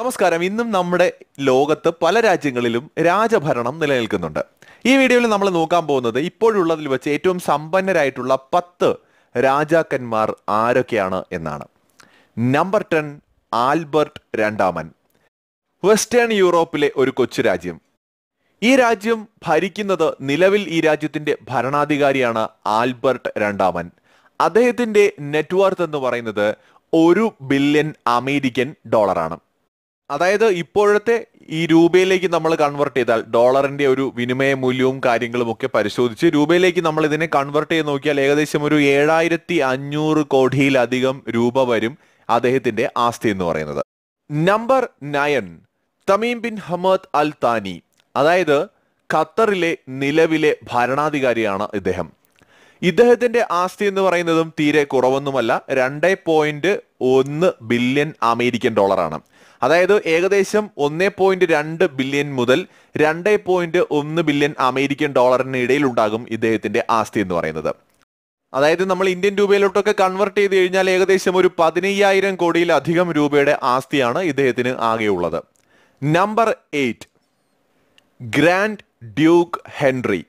നമസ്കാരം ഇന്നും നമ്മുടെ ലോകത്ത് പല രാജ്യങ്ങളിലും രാജഭരണം നിലനിൽക്കുന്നുണ്ട് ഈ വീഡിയോയിൽ നമ്മൾ നോക്കാൻ പോകുന്നത് ഇപ്പോഴുള്ളതിൽ വെച്ച് ഏറ്റവും സമ്പന്നരായിട്ടുള്ള പത്ത് രാജാക്കന്മാർ ആരൊക്കെയാണ് എന്നാണ് നമ്പർ ടെൻ ആൽബർട്ട് രണ്ടാമൻ വെസ്റ്റേൺ യൂറോപ്പിലെ ഒരു കൊച്ചു രാജ്യം ഈ രാജ്യം ഭരിക്കുന്നത് നിലവിൽ ഈ രാജ്യത്തിന്റെ ഭരണാധികാരിയാണ് ആൽബർട്ട് രണ്ടാമൻ അദ്ദേഹത്തിന്റെ നെറ്റ്വർത്ത് എന്ന് പറയുന്നത് ഒരു ബില്യൺ അമേരിക്കൻ ഡോളറാണ് അതായത് ഇപ്പോഴത്തെ ഈ രൂപയിലേക്ക് നമ്മൾ കൺവെർട്ട് ചെയ്താൽ ഡോളറിന്റെ ഒരു വിനിമയ മൂല്യവും കാര്യങ്ങളും ഒക്കെ പരിശോധിച്ച് രൂപയിലേക്ക് നമ്മൾ ഇതിനെ കൺവെർട്ട് ചെയ്ത് നോക്കിയാൽ ഏകദേശം ഒരു ഏഴായിരത്തി അഞ്ഞൂറ് കോടിയിലധികം രൂപ വരും അദ്ദേഹത്തിന്റെ ആസ്തി എന്ന് പറയുന്നത് number nine Tamim bin Hamad Al Thani അതായത് ഖത്തറിലെ നിലവിലെ ഭരണാധികാരിയാണ് ഇദ്ദേഹം ഇദ്ദേഹത്തിന്റെ ആസ്തി എന്ന് പറയുന്നതും തീരെ കുറവൊന്നുമല്ല രണ്ട് പോയിന്റ് ഒന്ന് ബില്യൺ അമേരിക്കൻ ഡോളറാണ് അതായത് ഏകദേശം ഒന്നേ പോയിന്റ് രണ്ട് ബില്യൺ മുതൽ രണ്ടേ പോയിന്റ് ഒന്ന് ബില്യൺ അമേരിക്കൻ ഡോളറിന് ഇടയിൽ ഉണ്ടാകും ഇദ്ദേഹത്തിന്റെ ആസ്തി എന്ന് പറയുന്നത് അതായത് നമ്മൾ ഇന്ത്യൻ രൂപയിലോട്ടൊക്കെ കൺവെർട്ട് ചെയ്ത് കഴിഞ്ഞാൽ ഏകദേശം ഒരു പതിനയ്യായിരം കോടിയിലധികം രൂപയുടെ ആസ്തിയാണ് ഇദ്ദേഹത്തിന് ആകെയുള്ളത് number eight grand duke Henri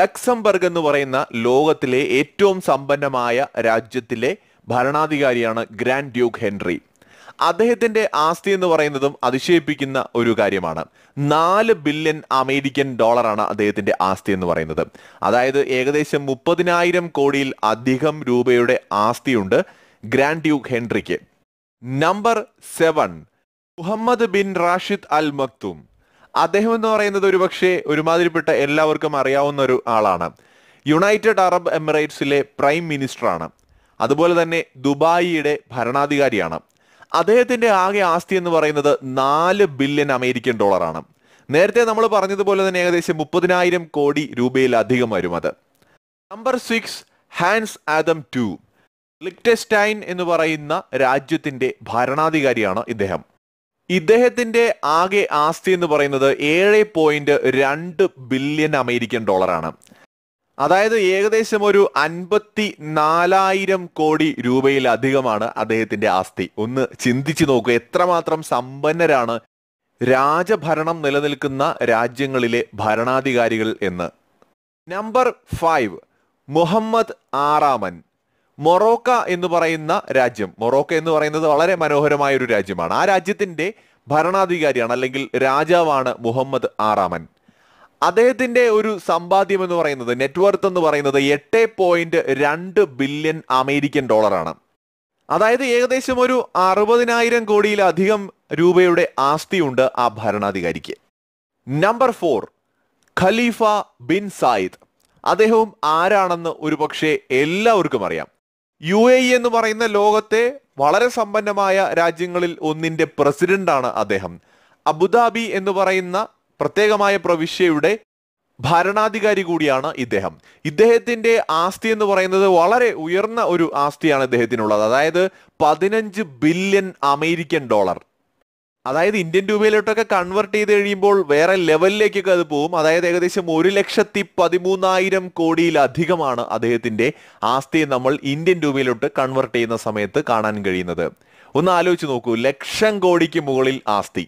Luxembourg എന്ന് പറയുന്ന ലോകത്തിലെ ഏറ്റവും സമ്പന്നമായ രാജ്യത്തിലെ ഭരണാധികാരിയാണ് ഗ്രാൻഡ് ഡ്യൂക്ക് ഹെൻറി അദ്ദേഹത്തിന്റെ ആസ്തി എന്ന് പറയുന്നതും അതിശയിപ്പിക്കുന്ന ഒരു കാര്യമാണ് നാല് ബില്യൺ അമേരിക്കൻ ഡോളറാണ് അദ്ദേഹത്തിന്റെ ആസ്തി എന്ന് പറയുന്നത് അതായത് ഏകദേശം മുപ്പതിനായിരം കോടിയിൽ അധികം രൂപയുടെ ആസ്തിയുണ്ട് ഗ്രാൻഡ് ഡ്യൂക്ക് ഹെൻറിക്ക് number seven Mohammed bin Rashid Al Maktoum അദ്ദേഹം എന്ന് പറയുന്നത് ഒരുപക്ഷെ ഒരുമാതിരിപ്പെട്ട എല്ലാവർക്കും അറിയാവുന്ന ഒരു ആളാണ് യുണൈറ്റഡ് അറബ് എമിറേറ്റ്സിലെ പ്രൈം മിനിസ്റ്ററാണ് അതുപോലെ തന്നെ ദുബായിയുടെ ഭരണാധികാരിയാണ് അദ്ദേഹത്തിന്റെ ആകെ ആസ്തി എന്ന് പറയുന്നത് നാല് ബില്യൺ അമേരിക്കൻ ഡോളറാണ് നേരത്തെ നമ്മൾ പറഞ്ഞതുപോലെ തന്നെ ഏകദേശം മുപ്പതിനായിരം കോടി രൂപയിലധികം വരും അത് number six Hans Adam two Liechtenstein എന്ന് പറയുന്ന രാജ്യത്തിന്റെ ഭരണാധികാരിയാണ് ഇദ്ദേഹം ഇദ്ദേഹത്തിന്റെ ആകെ ആസ്തി എന്ന് പറയുന്നത് ഏഴ് പോയിന്റ് രണ്ട് ബില്യൺ അമേരിക്കൻ ഡോളറാണ് അതായത് ഏകദേശം ഒരു അൻപത്തി നാലായിരം കോടി രൂപയിലധികമാണ് അദ്ദേഹത്തിന്റെ ആസ്തി ഒന്ന് ചിന്തിച്ചു നോക്കുക എത്രമാത്രം സമ്പന്നരാണ് രാജഭരണം നിലനിൽക്കുന്ന രാജ്യങ്ങളിലെ ഭരണാധികാരികൾ എന്ന് നമ്പർ ഫൈവ് മുഹമ്മദ് ആറാമൻ മൊറോക്ക എന്ന് പറയുന്ന രാജ്യം മൊറോക്ക എന്ന് പറയുന്നത് വളരെ മനോഹരമായ ഒരു രാജ്യമാണ് ആ രാജ്യത്തിന്റെ ഭരണാധികാരിയാണ് അല്ലെങ്കിൽ രാജാവാണ് മുഹമ്മദ് ആറാമൻ അദ്ദേഹത്തിന്റെ ഒരു സമ്പാദ്യം എന്ന് പറയുന്നത് നെറ്റ്വർത്ത് എന്ന് പറയുന്നത് എട്ട് പോയിന്റ് രണ്ട് ബില്യൺ അമേരിക്കൻ ഡോളറാണ് അതായത് ഏകദേശം ഒരു അറുപതിനായിരം കോടിയിലധികം രൂപയുടെ ആസ്തിയുണ്ട് ആ ഭരണാധികാരിക്ക് number four Khalifa bin Zayed അദ്ദേഹവും ആരാണെന്ന് ഒരുപക്ഷെ എല്ലാവർക്കും അറിയാം യു എ എന്ന് പറയുന്ന ലോകത്തെ വളരെ സമ്പന്നമായ രാജ്യങ്ങളിൽ ഒന്നിന്റെ പ്രസിഡന്റാണ് അദ്ദേഹം അബുദാബി എന്ന് പറയുന്ന പ്രത്യേകമായ പ്രവിശ്യയുടെ ഭരണാധികാരി കൂടിയാണ് ഇദ്ദേഹം ഇദ്ദേഹത്തിന്റെ ആസ്തി എന്ന് പറയുന്നത് വളരെ ഉയർന്ന ഒരു ആസ്തിയാണ് ഇദ്ദേഹത്തിനുള്ളത് അതായത് പതിനഞ്ച് ബില്യൺ അമേരിക്കൻ ഡോളർ അതായത് ഇന്ത്യൻ രൂപയിലോട്ടൊക്കെ കൺവെർട്ട് ചെയ്ത് കഴിയുമ്പോൾ വേറെ ലെവലിലേക്കൊക്കെ അത് പോവും അതായത് ഏകദേശം ഒരു ലക്ഷത്തി പതിമൂന്നായിരം കോടിയിലധികമാണ് അദ്ദേഹത്തിന്റെ ആസ്തിയെ നമ്മൾ ഇന്ത്യൻ രൂപയിലോട്ട് കൺവെർട്ട് ചെയ്യുന്ന സമയത്ത് കാണാൻ കഴിയുന്നത് ഒന്ന് ആലോചിച്ച് നോക്കൂ ലക്ഷം കോടിക്ക് മുകളിൽ ആസ്തി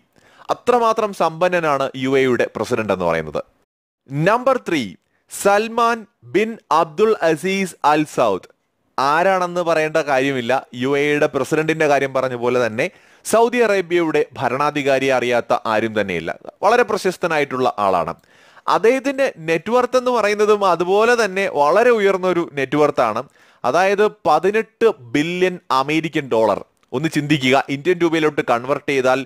അത്രമാത്രം സമ്പന്നനാണ് യു എയുടെ പ്രസിഡന്റ് എന്ന് പറയുന്നത് number three Salman bin Abdul Aziz Al Saud ആരാണെന്ന് പറയേണ്ട കാര്യമില്ല യു എയുടെ പ്രസിഡന്റിന്റെ കാര്യം പറഞ്ഞ പോലെ തന്നെ സൗദി അറേബ്യയുടെ ഭരണാധികാരിയെ അറിയാത്ത ആരും തന്നെയില്ല വളരെ പ്രശസ്തനായിട്ടുള്ള ആളാണ് അദ്ദേഹത്തിന്റെ നെറ്റ്വർത്ത് എന്ന് പറയുന്നതും അതുപോലെ തന്നെ വളരെ ഉയർന്ന ഒരു നെറ്റ്വർത്താണ് അതായത് പതിനെട്ട് ബില്യൺ അമേരിക്കൻ ഡോളർ ഒന്ന് ചിന്തിക്കുക ഇന്ത്യൻ രൂപയിലോട്ട് കൺവെർട്ട് ചെയ്താൽ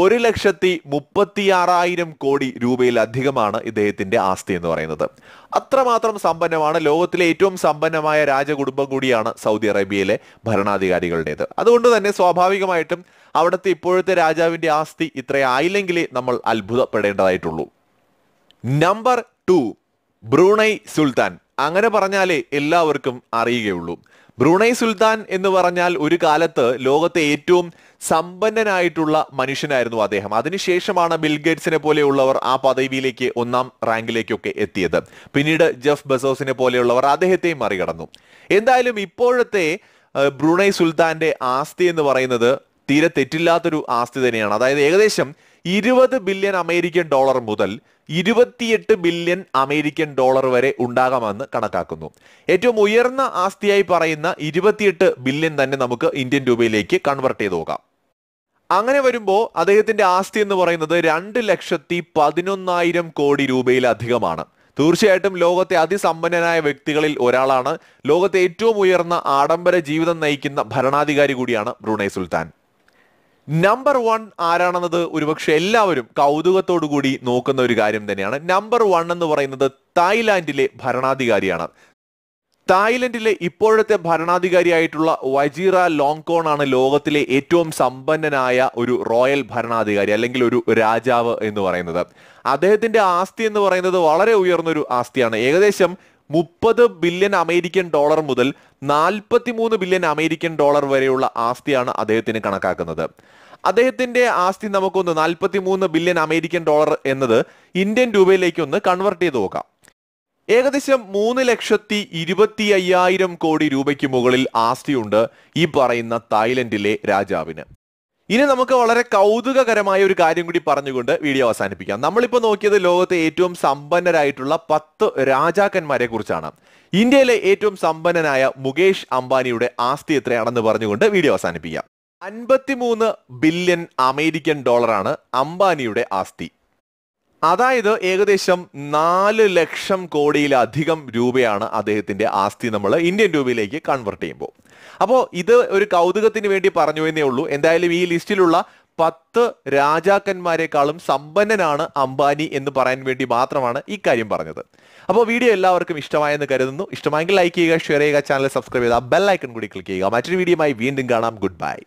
ഒരു ലക്ഷത്തി മുപ്പത്തിയാറായിരം കോടി രൂപയിലധികമാണ് ഇദ്ദേഹത്തിന്റെ ആസ്തി എന്ന് പറയുന്നത് അത്രമാത്രം സമ്പന്നമാണ് ലോകത്തിലെ ഏറ്റവും സമ്പന്നമായ രാജകുടുംബം കൂടിയാണ് സൗദി അറേബ്യയിലെ ഭരണാധികാരികളുടേത് അതുകൊണ്ട് തന്നെ സ്വാഭാവികമായിട്ടും അവിടുത്തെ ഇപ്പോഴത്തെ രാജാവിന്റെ ആസ്തി ഇത്രയായില്ലെങ്കിലേ നമ്മൾ അത്ഭുതപ്പെടേണ്ടതായിട്ടുള്ളൂ നമ്പർ ടു ബ്രൂണൈ സുൽത്താൻ അങ്ങനെ പറഞ്ഞാലേ എല്ലാവർക്കും അറിയുകയുള്ളൂ ബ്രൂണൈ സുൽത്താൻ എന്ന് പറഞ്ഞാൽ ഒരു കാലത്ത് ലോകത്തെ ഏറ്റവും സമ്പന്നനായിട്ടുള്ള മനുഷ്യനായിരുന്നു അദ്ദേഹം അതിനുശേഷമാണ് ബിൽഗേറ്റ്സിനെ പോലെയുള്ളവർ ആ പദവിയിലേക്ക് ഒന്നാം റാങ്കിലേക്കൊക്കെ എത്തിയത് പിന്നീട് ജെഫ് ബസോസിനെ പോലെയുള്ളവർ അദ്ദേഹത്തെയും മറികടന്നു എന്തായാലും ഇപ്പോഴത്തെ ബ്രൂണൈ സുൽത്താന്റെ ആസ്തി എന്ന് പറയുന്നത് തീരെ തെറ്റില്ലാത്തൊരു ആസ്തി തന്നെയാണ് അതായത് ഏകദേശം ഇരുപത് ബില്യൺ അമേരിക്കൻ ഡോളർ മുതൽ ഇരുപത്തിയെട്ട് ബില്യൺ അമേരിക്കൻ ഡോളർ വരെ ഉണ്ടാകാമെന്ന് കണക്കാക്കുന്നു ഏറ്റവും ഉയർന്ന ആസ്തിയായി പറയുന്ന ഇരുപത്തിയെട്ട് ബില്യൺ തന്നെ നമുക്ക് ഇന്ത്യൻ രൂപയിലേക്ക് കൺവെർട്ട് ചെയ്ത് നോക്കാം അങ്ങനെ വരുമ്പോൾ അദ്ദേഹത്തിന്റെ ആസ്തി എന്ന് പറയുന്നത് രണ്ട് ലക്ഷത്തി പതിനൊന്നായിരം കോടി രൂപയിലധികമാണ് തീർച്ചയായിട്ടും ലോകത്തെ അതിസമ്പന്നനായ വ്യക്തികളിൽ ഒരാളാണ് ലോകത്തെ ഏറ്റവും ഉയർന്ന ആഡംബര ജീവിതം നയിക്കുന്ന ഭരണാധികാരി കൂടിയാണ് ബ്രൂണൈ സുൽത്താൻ നമ്പർ വൺ ആരാണെന്നത് ഒരുപക്ഷെ എല്ലാവരും കൂടി നോക്കുന്ന ഒരു കാര്യം തന്നെയാണ് നമ്പർ വൺ എന്ന് പറയുന്നത് തായ്ലാന്റിലെ ഭരണാധികാരിയാണ് തായ്ലൻഡിലെ ഇപ്പോഴത്തെ ഭരണാധികാരിയായിട്ടുള്ള വജീറ ലോങ്കോൺ ആണ് ലോകത്തിലെ ഏറ്റവും സമ്പന്നനായ ഒരു റോയൽ ഭരണാധികാരി അല്ലെങ്കിൽ ഒരു രാജാവ് എന്ന് പറയുന്നത് അദ്ദേഹത്തിന്റെ ആസ്തി എന്ന് പറയുന്നത് വളരെ ഉയർന്നൊരു ആസ്തിയാണ് ഏകദേശം മുപ്പത് ബില്യൺ അമേരിക്കൻ ഡോളർ മുതൽ നാൽപ്പത്തിമൂന്ന് ബില്യൺ അമേരിക്കൻ ഡോളർ വരെയുള്ള ആസ്തിയാണ് അദ്ദേഹത്തിന് കണക്കാക്കുന്നത് അദ്ദേഹത്തിന്റെ ആസ്തി നമുക്കൊന്ന് നാൽപ്പത്തിമൂന്ന് ബില്യൺ അമേരിക്കൻ ഡോളർ എന്നത് ഇന്ത്യൻ രൂപയിലേക്ക് ഒന്ന് കൺവെർട്ട് ചെയ്ത് നോക്കാം ഏകദേശം മൂന്ന് ലക്ഷത്തി ഇരുപത്തി അയ്യായിരം കോടി രൂപയ്ക്ക് മുകളിൽ ആസ്തിയുണ്ട് ഈ പറയുന്ന തായ്ലൻഡിലെ രാജാവിന് ഇനി നമുക്ക് വളരെ കൗതുകകരമായ ഒരു കാര്യം കൂടി പറഞ്ഞുകൊണ്ട് വീഡിയോ അവസാനിപ്പിക്കാം നമ്മളിപ്പോൾ നോക്കിയത് ലോകത്തെ ഏറ്റവും സമ്പന്നരായിട്ടുള്ള പത്ത് രാജാക്കന്മാരെ കുറിച്ചാണ് ഇന്ത്യയിലെ ഏറ്റവും സമ്പന്നനായ മുകേഷ് അംബാനിയുടെ ആസ്തി എത്രയാണെന്ന് പറഞ്ഞുകൊണ്ട് വീഡിയോ അവസാനിപ്പിക്കാം അൻപത്തിമൂന്ന് ബില്യൺ അമേരിക്കൻ ഡോളറാണ് അംബാനിയുടെ ആസ്തി അതായത് ഏകദേശം നാല് ലക്ഷം കോടിയിലധികം രൂപയാണ് അദ്ദേഹത്തിന്റെ ആസ്തി നമ്മൾ ഇന്ത്യൻ രൂപയിലേക്ക് കൺവെർട്ട് ചെയ്യുമ്പോൾ അപ്പോൾ ഇത് ഒരു കൗതുകത്തിന് വേണ്ടി പറഞ്ഞു എന്നേ ഉള്ളൂ എന്തായാലും ഈ ലിസ്റ്റിലുള്ള പത്ത് രാജാക്കന്മാരെക്കാളും സമ്പന്നനാണ് അംബാനി എന്ന് പറയാൻ വേണ്ടി മാത്രമാണ് ഈ കാര്യം പറഞ്ഞത് അപ്പോൾ വീഡിയോ എല്ലാവർക്കും ഇഷ്ടമായെന്ന് കരുതുന്നു ഇഷ്ടമായെങ്കിൽ ലൈക്ക് ചെയ്യുക ഷെയർ ചെയ്യുക ചാനൽ സബ്സ്ക്രൈബ് ചെയ്യുക ബെൽ ഐക്കൺ കൂടി ക്ലിക്ക് ചെയ്യുക മറ്റൊരു വീഡിയോയുമായി വീണ്ടും കാണാം ഗുഡ് ബൈ